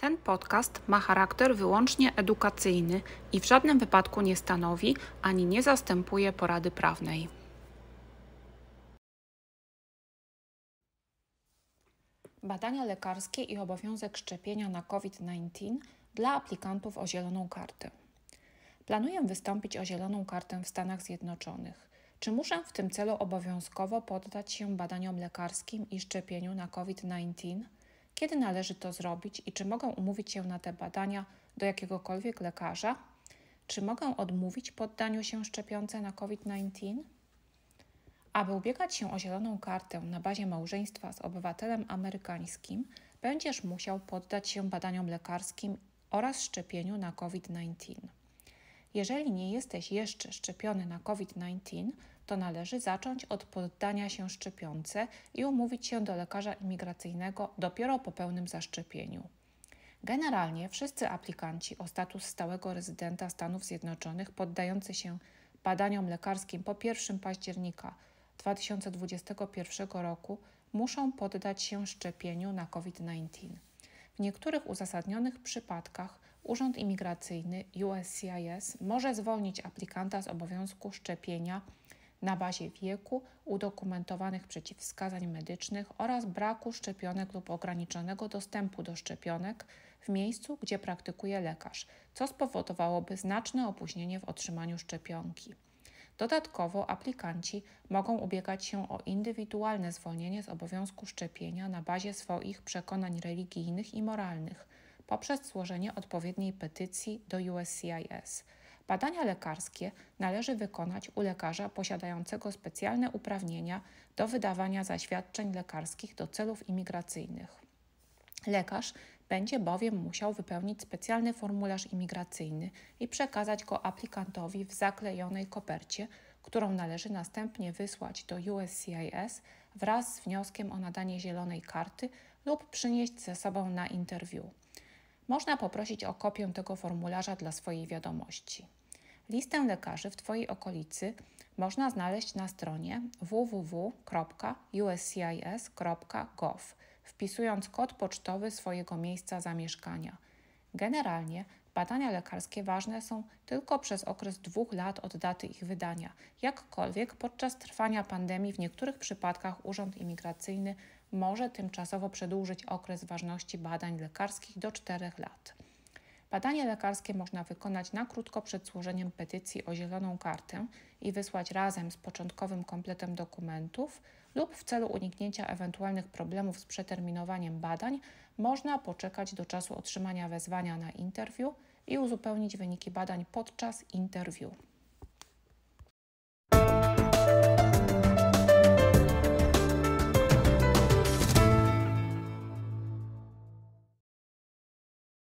Ten podcast ma charakter wyłącznie edukacyjny i w żadnym wypadku nie stanowi ani nie zastępuje porady prawnej. Badania lekarskie i obowiązek szczepienia na COVID-19 dla aplikantów o zieloną kartę. Planuję wystąpić o zieloną kartę w Stanach Zjednoczonych. Czy muszę w tym celu obowiązkowo poddać się badaniom lekarskim i szczepieniu na COVID-19? Kiedy należy to zrobić i czy mogę umówić się na te badania do jakiegokolwiek lekarza? Czy mogę odmówić poddaniu się szczepionce na COVID-19? Aby ubiegać się o zieloną kartę na bazie małżeństwa z obywatelem amerykańskim, będziesz musiał poddać się badaniom lekarskim oraz szczepieniu na COVID-19. Jeżeli nie jesteś jeszcze szczepiony na COVID-19, to należy zacząć od poddania się szczepionce i umówić się do lekarza imigracyjnego dopiero po pełnym zaszczepieniu. Generalnie wszyscy aplikanci o status stałego rezydenta Stanów Zjednoczonych poddający się badaniom lekarskim po 1 października 2021 roku muszą poddać się szczepieniu na COVID-19. W niektórych uzasadnionych przypadkach Urząd Imigracyjny USCIS może zwolnić aplikanta z obowiązku szczepienia na bazie wieku, udokumentowanych przeciwwskazań medycznych oraz braku szczepionek lub ograniczonego dostępu do szczepionek w miejscu, gdzie praktykuje lekarz, co spowodowałoby znaczne opóźnienie w otrzymaniu szczepionki. Dodatkowo aplikanci mogą ubiegać się o indywidualne zwolnienie z obowiązku szczepienia na bazie swoich przekonań religijnych i moralnych poprzez złożenie odpowiedniej petycji do USCIS. Badania lekarskie należy wykonać u lekarza posiadającego specjalne uprawnienia do wydawania zaświadczeń lekarskich do celów imigracyjnych. Lekarz będzie bowiem musiał wypełnić specjalny formularz imigracyjny i przekazać go aplikantowi w zaklejonej kopercie, którą należy następnie wysłać do USCIS wraz z wnioskiem o nadanie zielonej karty lub przynieść ze sobą na interwiu. Można poprosić o kopię tego formularza dla swojej wiadomości. Listę lekarzy w Twojej okolicy można znaleźć na stronie www.uscis.gov, wpisując kod pocztowy swojego miejsca zamieszkania. Generalnie badania lekarskie ważne są tylko przez okres dwóch lat od daty ich wydania. Jakkolwiek podczas trwania pandemii w niektórych przypadkach Urząd Imigracyjny może tymczasowo przedłużyć okres ważności badań lekarskich do czterech lat. Badanie lekarskie można wykonać na krótko przed złożeniem petycji o zieloną kartę i wysłać razem z początkowym kompletem dokumentów lub w celu uniknięcia ewentualnych problemów z przeterminowaniem badań można poczekać do czasu otrzymania wezwania na interwiu i uzupełnić wyniki badań podczas interwiu.